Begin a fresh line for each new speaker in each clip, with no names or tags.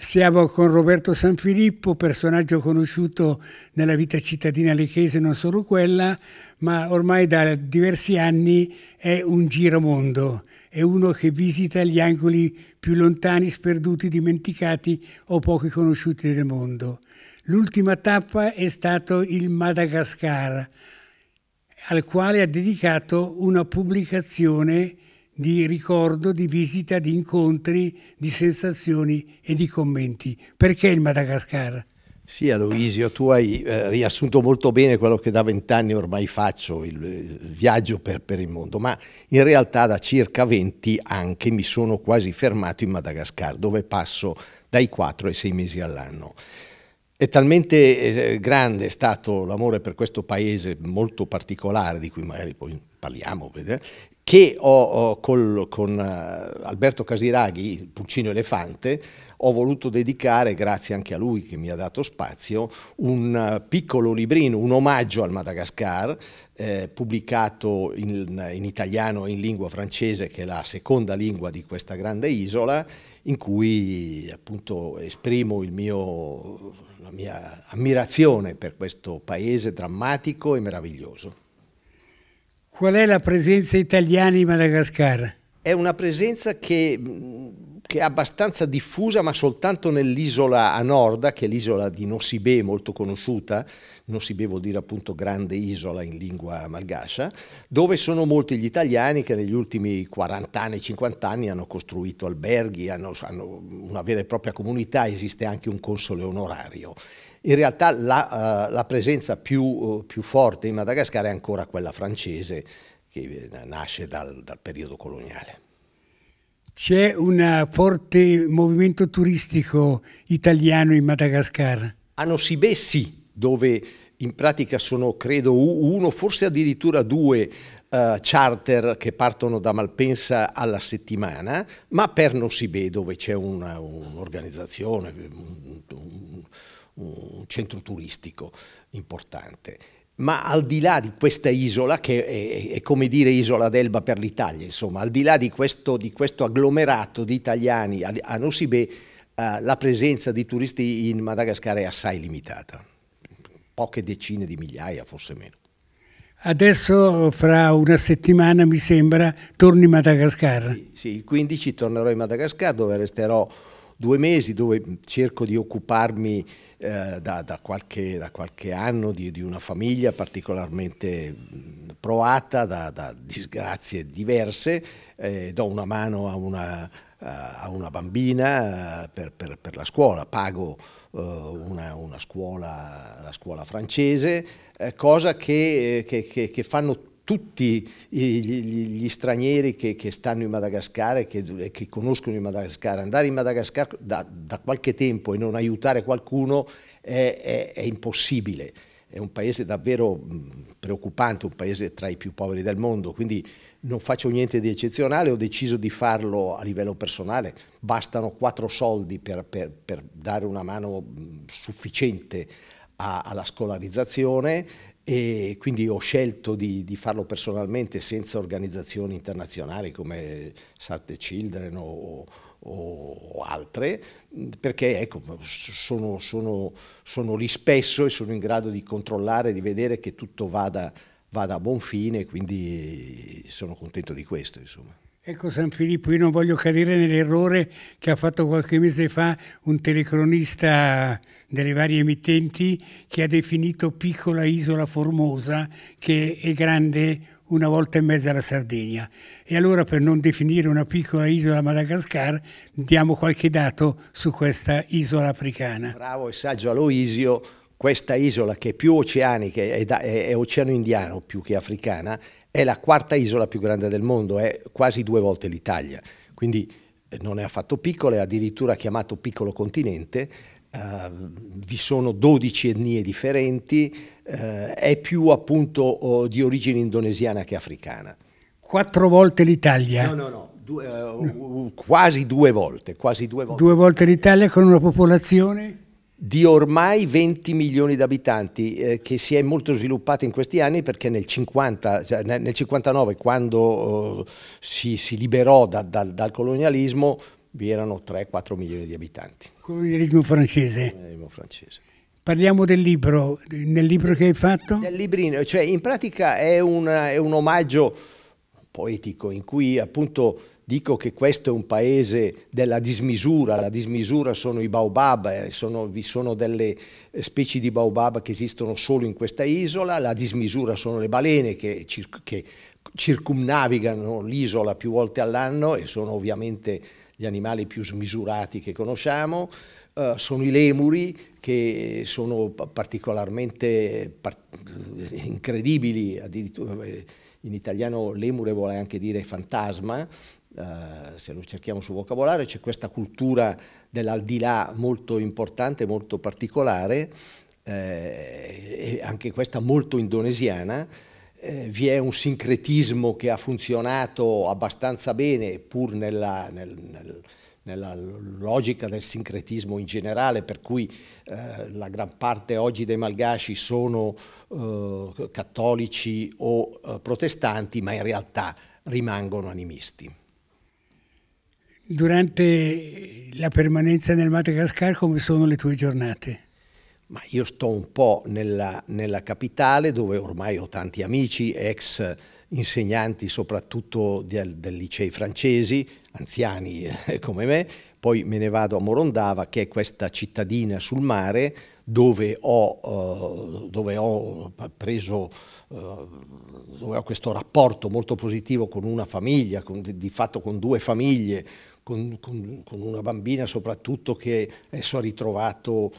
Siamo con Roberto Sanfilippo, personaggio conosciuto nella vita cittadina lechese, non solo quella, ma ormai da diversi anni è un giramondo, è uno che visita gli angoli più lontani, sperduti, dimenticati o pochi conosciuti del mondo. L'ultima tappa è stato il Madagascar, al quale ha dedicato una pubblicazione di ricordo, di visita, di incontri, di sensazioni e di commenti. Perché il Madagascar?
Sì, Aloisio, tu hai eh, riassunto molto bene quello che da vent'anni ormai faccio, il, il viaggio per, per, il mondo, ma in realtà da circa 20 anche mi sono quasi fermato in Madagascar, dove passo dai quattro ai sei mesi all'anno. È talmente eh, grande è stato l'amore per questo paese molto particolare, di cui magari poi parliamo, che ho, col, con eh, Alberto Casiraghi, Pulcino Elefante, ho voluto dedicare, grazie anche a lui che mi ha dato spazio, un eh, piccolo librino, un omaggio al Madagascar, eh, pubblicato in, in italiano e in lingua francese, che è la seconda lingua di questa grande isola, in cui appunto esprimo mio, la mia ammirazione per questo paese drammatico e meraviglioso.
Qual è la presenza italiana in Madagascar?
È una presenza che che è abbastanza diffusa ma soltanto nell'isola a nord, che è l'isola di Nosibè, molto conosciuta, Nosibè vuol dire appunto grande isola in lingua malgascia, dove sono molti gli italiani che negli ultimi 40 anni, 50 anni hanno costruito alberghi, hanno, hanno una vera e propria comunità, esiste anche un console onorario. In realtà la, uh, la presenza più, uh, più forte in Madagascar è ancora quella francese, che eh, nasce dal, dal periodo coloniale.
C'è un forte movimento turistico italiano in Madagascar.
A Nosibessi, dove in pratica sono credo uno, forse addirittura due uh, charter che partono da Malpensa alla settimana, ma per Nosibè dove c'è un'organizzazione, un, un, un, centro turistico importante ma al di là di questa isola, che è, è come dire isola d'Elba per l'Italia, insomma, al di là di questo, di questo agglomerato di italiani a, a Nosibè, eh, la presenza di turisti in Madagascar è assai limitata, poche decine di migliaia, forse meno.
Adesso fra una settimana, mi sembra, torni in Madagascar. Sì,
sì, il 15 tornerò in Madagascar dove resterò due mesi dove cerco di occuparmi eh, da, da, qualche, da, qualche, anno di, di, una famiglia particolarmente proata da, da disgrazie diverse, eh, do una mano a una, a una bambina eh, per, per, per, la scuola, pago uh, una, una, scuola, la scuola francese, eh, cosa che, eh, che, che, che fanno tutti gli, stranieri che, che stanno in Madagascar e che, che, conoscono il Madagascar, andare in Madagascar da, da qualche tempo e non aiutare qualcuno è, è, è, impossibile. È un paese davvero preoccupante, un paese tra i più poveri del mondo, quindi non faccio niente di eccezionale, ho deciso di farlo a livello personale, bastano quattro soldi per, per, per dare una mano sufficiente alla scolarizzazione e quindi ho scelto di, di, farlo personalmente senza organizzazioni internazionali come Sat Children o, o, o, altre, perché ecco, sono, sono, sono, lì spesso e sono in grado di controllare, di vedere che tutto vada, vada a buon fine, quindi sono contento di questo. Insomma.
Ecco San Filippo, io non voglio cadere nell'errore che ha fatto qualche mese fa un telecronista delle varie emittenti che ha definito piccola isola Formosa che è grande una volta e mezza la Sardegna. E allora per non definire una piccola isola Madagascar diamo qualche dato su questa isola africana.
Bravo e saggio Aloisio questa isola che è più oceanica, è, è, è, oceano indiano più che africana, è la quarta isola più grande del mondo, è quasi due volte l'Italia. Quindi eh, non è affatto piccola, è addirittura chiamato piccolo continente, Uh, vi sono 12 etnie differenti, uh, è più appunto oh, di origine indonesiana che africana. Quattro volte
l'Italia? No, no, no, due,
uh, quasi due volte. Quasi due volte, due
volte l'Italia con una popolazione?
di ormai 20 milioni di abitanti eh, che si è molto sviluppata in questi anni perché nel, 50, cioè nel 59 quando eh, si, si, liberò da, da, dal colonialismo vi erano 3-4 milioni di abitanti.
Colonialismo francese.
Colonialismo francese.
Parliamo del libro, nel libro che hai fatto?
Nel librino, cioè in pratica è un, è un omaggio poetico in cui appunto dico che questo è un paese della dismisura, la dismisura sono i baobab, eh, sono, vi sono delle eh, specie di baobab che esistono solo in questa isola, la dismisura sono le balene che, che circumnavigano l'isola più volte all'anno e sono ovviamente gli animali più smisurati che conosciamo, uh, sono i lemuri che sono particolarmente par incredibili, addirittura in italiano lemure vuole anche dire fantasma, eh, se lo cerchiamo su vocabolario, c'è questa cultura dell'aldilà molto importante, molto particolare, eh, anche questa molto indonesiana, eh, vi è un sincretismo che ha funzionato abbastanza bene, pur nella, nel, nel, nella logica del sincretismo in generale, per cui eh, la gran parte oggi dei malgaci sono eh, cattolici o eh, protestanti, ma in realtà rimangono animisti
durante la permanenza nel Madagascar come sono le tue giornate?
Ma io sto un po' nella, nella capitale dove ormai ho tanti amici, ex insegnanti soprattutto del, del licei francesi, anziani eh, come me, poi me ne vado a Morondava che è questa cittadina sul mare dove ho, eh, dove ho preso eh, dove ho questo rapporto molto positivo con una famiglia, con, di fatto con due famiglie, con, con, con, una bambina soprattutto che adesso ha ritrovato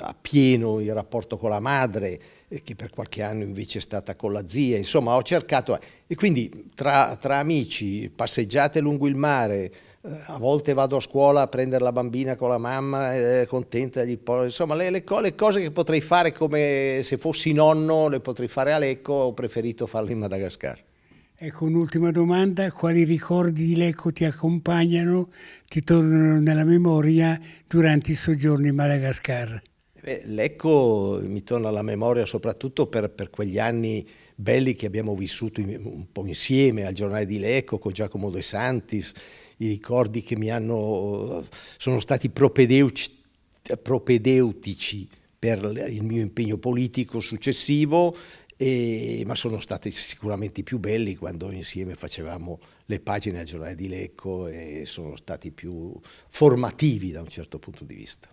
a pieno il rapporto con la madre, che per qualche anno invece è stata con la zia, insomma ho cercato, eh, e quindi tra, tra amici, passeggiate lungo il mare, eh, a volte vado a scuola a prendere la bambina con la mamma, eh, contenta, gli po- insomma le, le, le, cose che potrei fare come se fossi nonno le potrei fare a Lecco, ho preferito farle in Madagascar.
Ecco un'ultima domanda, quali ricordi di Lecco ti accompagnano, ti tornano nella memoria durante il soggiorno in Madagascar? Eh
beh, Lecco mi torna alla memoria soprattutto per, per, quegli anni belli che abbiamo vissuto un po' insieme al giornale di Lecco con Giacomo De Santis, i ricordi che mi hanno, sono stati propedeutici per il mio impegno politico successivo, e, ma sono stati sicuramente più belli quando insieme facevamo le pagine al giornale di Lecco e sono stati più formativi da un certo punto di vista.